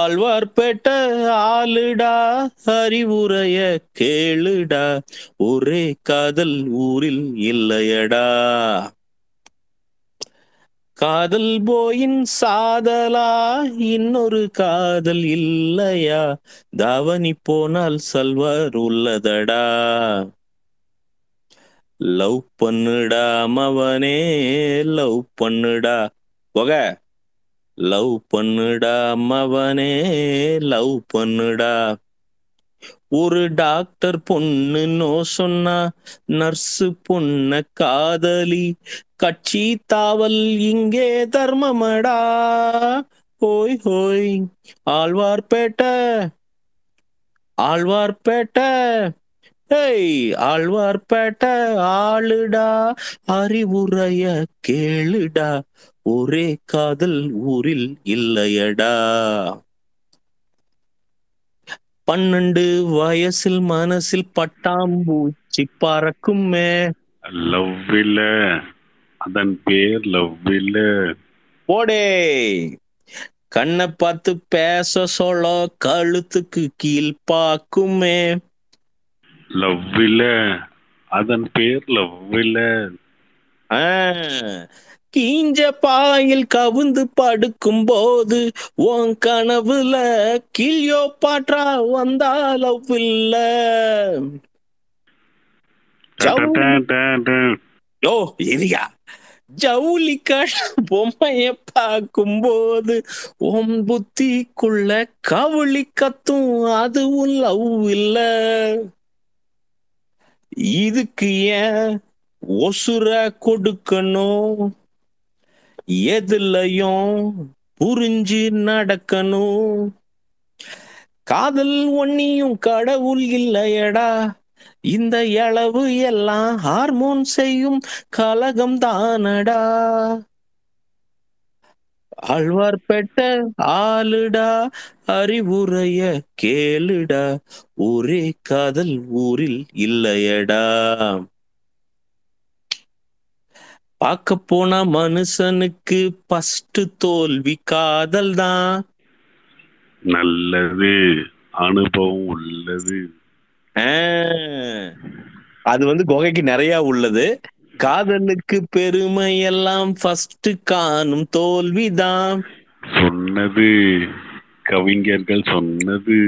ஆழ்வார் பெட்ட ஆளுடா அறிவுரைய கேளுடா ஒரே காதல் ஊரில் இல்லையடா காதல் போயின் சாதலா இன்னொரு காதல் இல்லையா தாவணி போனால் சல்வார் உள்ளதடா லவ் பண்ணுடா மவனே லவ் பண்ணுடா ஒக லவ் பண்ணுடா மவனே லவ் பண்ணுடா ஒரு டாக்டர் பொண்ணு நோ சொன்னா நர்ஸ் பொண்ண காதலி கட்சி தாவல் இங்கே தர்மமடா ஹோய் ஹோய் ஆழ்வார்பேட்ட ஆழ்வார்பேட்ட ஹேய் ஆளுடா அறிவுரைய கேளுடா ஒரே காதல் ஊரில் இல்லையடா பன்னெண்டு வயசில் மனசில் பட்டாம்பூச்சி பறக்குமே லவ் இல்ல அதன் பேர் லவ் இல்ல போடே கண்ணை பார்த்து பேச சொல்ல கழுத்துக்கு கீழ் பாக்குமே இல்ல அதன் பேர் லவ்வில் கீஞ்ச பாயில் கவுந்து படுக்கும் போது உன் கனவுல கிளியோ பாற்றா வந்தா லவ் இல்ல ஓ இதுயா ஜவுளி கடை பொம்மைய பார்க்கும் போது உன் புத்திக்குள்ள கவுளி கத்தும் அதுவும் லவ் இல்லை இதுக்கு ஏன் ஒசுர கொடுக்கணும் எதுலையும் புரிஞ்சு நடக்கணும் காதல் ஒன்னியும் கடவுள் இல்லையடா இந்த அளவு எல்லாம் ஹார்மோன் செய்யும் கலகம் தானடா ஆழ்வார்பேட்ட ஆளுடா அறிவுரைய கேளுடா ஒரே காதல் ஊரில் இல்லையடா பார்க்க போனா மனுஷனுக்கு பஸ்ட் தோல்வி காதல் தான் நல்லது அனுபவம் உள்ளது அது வந்து குகைக்கு நிறைய உள்ளது காதலுக்கு பெருமை எல்லாம் ஃபர்ஸ்ட் காணும் தோல்விதான் சொன்னது கவிஞர்கள் சொன்னது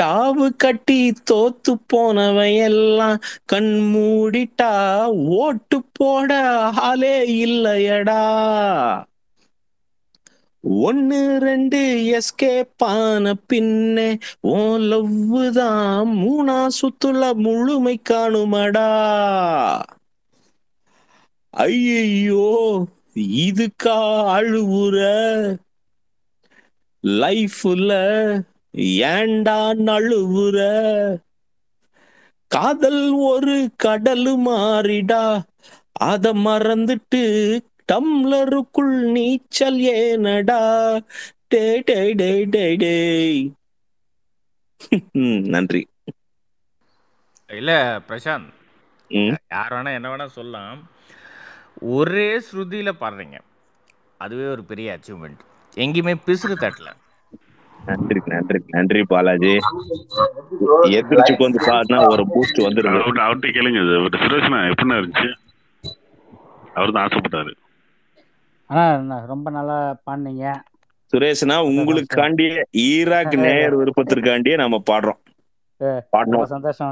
டாவு கட்டி தோத்து போனவையெல்லாம் எல்லாம் கண் மூடிட்டா ஓட்டு போட ஆளே இல்லையடா ஒன்னு ரெண்டு எஸ்கேப் ஆன பின்னே ஓ லவ் தான் மூணா சுத்துல முழுமை காணுமடா ஐயோ இதுக்கா அழுவுற லைஃப்ல ஏண்டா நழுவுற காதல் ஒரு கடல் மாறிடா அத மறந்துட்டு டம்ளருக்குள் நீச்சல் ஏனடா டே டே டே டே டே நன்றி இல்ல பிரசாந்த் யார் வேணா என்ன வேணா சொல்லலாம் ஒரே ஸ்ருதியில பாடுறீங்க அதுவே ஒரு பெரிய அச்சீவ்மெண்ட் எங்கேயுமே பிசுறு தட்டல நன்றி நன்றி நன்றி பாலாஜி எதிர்த்து வந்து பாடினா ஒரு பூஸ்ட் வந்துருக்கும் அவர்கிட்ட கேளுங்க எப்படின்னா இருந்துச்சு அவர் தான் ஆசைப்பட்டாரு ஆனா ரொம்ப நல்லா பாடினீங்க சுரேஷ்னா உங்களுக்காண்டியே ஈராக் நேயர் விருப்பத்திற்காண்டியே நம்ம பாடுறோம் சந்தோஷம்